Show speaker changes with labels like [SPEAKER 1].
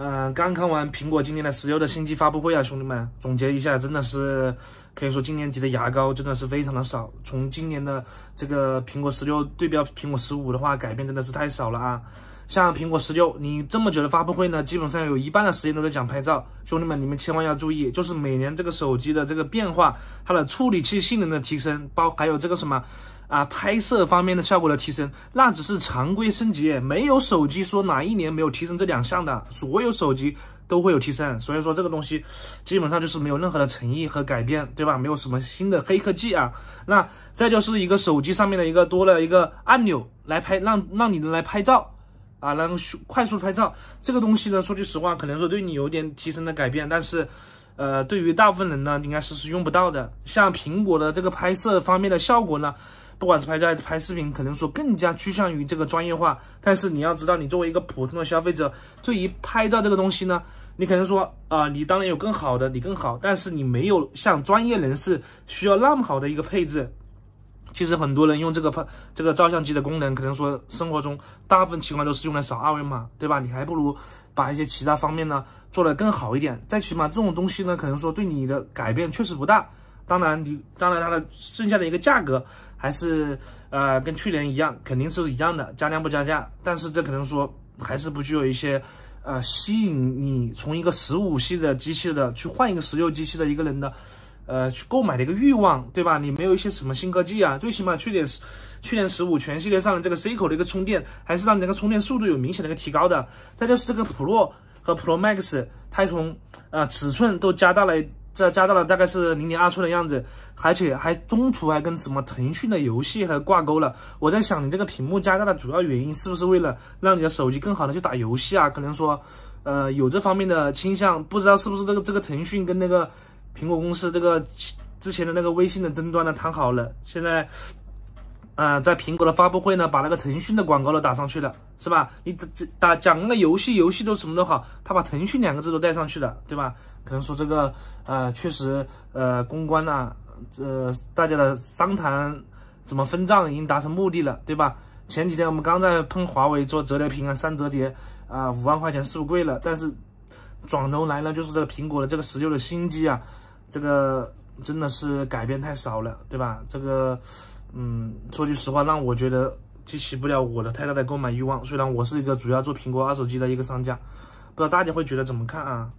[SPEAKER 1] 嗯，刚看完苹果今年的十六的新机发布会啊，兄弟们，总结一下，真的是可以说今年级的牙膏真的是非常的少。从今年的这个苹果十六对标苹果十五的话，改变真的是太少了啊。像苹果十六，你这么久的发布会呢，基本上有一半的时间都在讲拍照，兄弟们，你们千万要注意，就是每年这个手机的这个变化，它的处理器性能的提升，包还有这个什么。啊，拍摄方面的效果的提升，那只是常规升级，没有手机说哪一年没有提升这两项的所有手机都会有提升，所以说这个东西基本上就是没有任何的诚意和改变，对吧？没有什么新的黑科技啊。那再就是一个手机上面的一个多了一个按钮来拍，让让你来拍照啊，能快速拍照。这个东西呢，说句实话，可能说对你有点提升的改变，但是，呃，对于大部分人呢，应该是是用不到的。像苹果的这个拍摄方面的效果呢？不管是拍照还是拍视频，可能说更加趋向于这个专业化。但是你要知道，你作为一个普通的消费者，对于拍照这个东西呢，你可能说啊，你当然有更好的，你更好，但是你没有像专业人士需要那么好的一个配置。其实很多人用这个拍这个照相机的功能，可能说生活中大部分情况都是用来扫二维码，对吧？你还不如把一些其他方面呢做得更好一点。再起码这种东西呢，可能说对你的改变确实不大。当然，你当然它的剩下的一个价格还是呃跟去年一样，肯定是一样的，加量不加价。但是这可能说还是不具有一些呃吸引你从一个十五系的机器的去换一个十六机器的一个人的呃去购买的一个欲望，对吧？你没有一些什么新科技啊，最起码去年十去年十五全系列上的这个 C 口的一个充电，还是让你那个充电速度有明显的一个提高的。再就是这个 Pro 和 Pro Max，它从呃尺寸都加大了。这加大了大概是零点二寸的样子，而且还中途还跟什么腾讯的游戏还挂钩了。我在想，你这个屏幕加大的主要原因是不是为了让你的手机更好的去打游戏啊？可能说，呃，有这方面的倾向。不知道是不是这个这个腾讯跟那个苹果公司这个之前的那个微信的争端呢谈好了，现在。呃，在苹果的发布会呢，把那个腾讯的广告都打上去了，是吧？你打打讲那个游戏，游戏都什么都好，他把腾讯两个字都带上去了，对吧？可能说这个呃，确实呃，公关呐，这大家的商谈怎么分账已经达成目的了，对吧？前几天我们刚在喷华为做折叠屏啊，三折叠啊，五万块钱是不是贵了？但是转头来了就是这个苹果的这个十六的新机啊，这个真的是改变太少了，对吧？这个。嗯，说句实话，让我觉得激起不了我的太大的购买欲望。虽然我是一个主要做苹果二手机的一个商家，不知道大家会觉得怎么看啊？